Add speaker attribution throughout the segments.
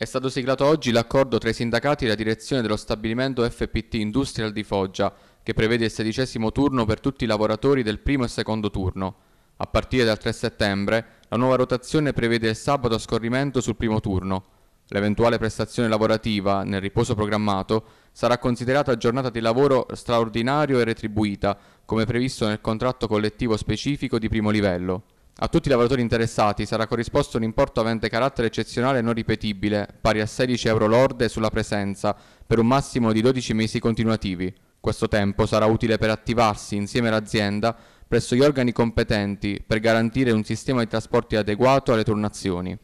Speaker 1: È stato siglato oggi l'accordo tra i sindacati e la direzione dello stabilimento FPT Industrial di Foggia, che prevede il sedicesimo turno per tutti i lavoratori del primo e secondo turno. A partire dal 3 settembre, la nuova rotazione prevede il sabato a scorrimento sul primo turno. L'eventuale prestazione lavorativa, nel riposo programmato, sarà considerata giornata di lavoro straordinario e retribuita, come previsto nel contratto collettivo specifico di primo livello. A tutti i lavoratori interessati sarà corrisposto un importo avente carattere eccezionale e non ripetibile, pari a 16 euro lorde sulla presenza, per un massimo di 12 mesi continuativi. Questo tempo sarà utile per attivarsi, insieme all'azienda, presso gli organi competenti per garantire un sistema di trasporti adeguato alle turnazioni.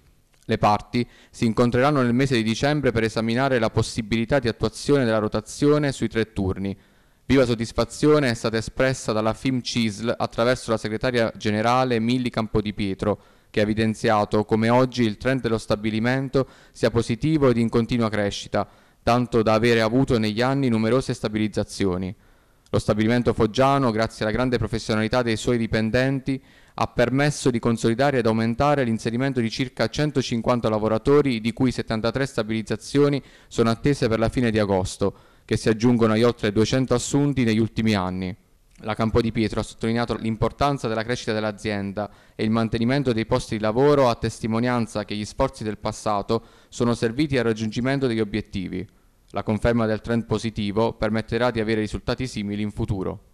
Speaker 1: Le parti si incontreranno nel mese di dicembre per esaminare la possibilità di attuazione della rotazione sui tre turni, Viva soddisfazione è stata espressa dalla FIM-CISL attraverso la segretaria generale Milli Campodipietro, che ha evidenziato come oggi il trend dello stabilimento sia positivo ed in continua crescita, tanto da avere avuto negli anni numerose stabilizzazioni. Lo stabilimento foggiano, grazie alla grande professionalità dei suoi dipendenti, ha permesso di consolidare ed aumentare l'inserimento di circa 150 lavoratori, di cui 73 stabilizzazioni sono attese per la fine di agosto, che si aggiungono agli oltre 200 assunti negli ultimi anni. La Campo di Pietro ha sottolineato l'importanza della crescita dell'azienda e il mantenimento dei posti di lavoro a testimonianza che gli sforzi del passato sono serviti al raggiungimento degli obiettivi. La conferma del trend positivo permetterà di avere risultati simili in futuro.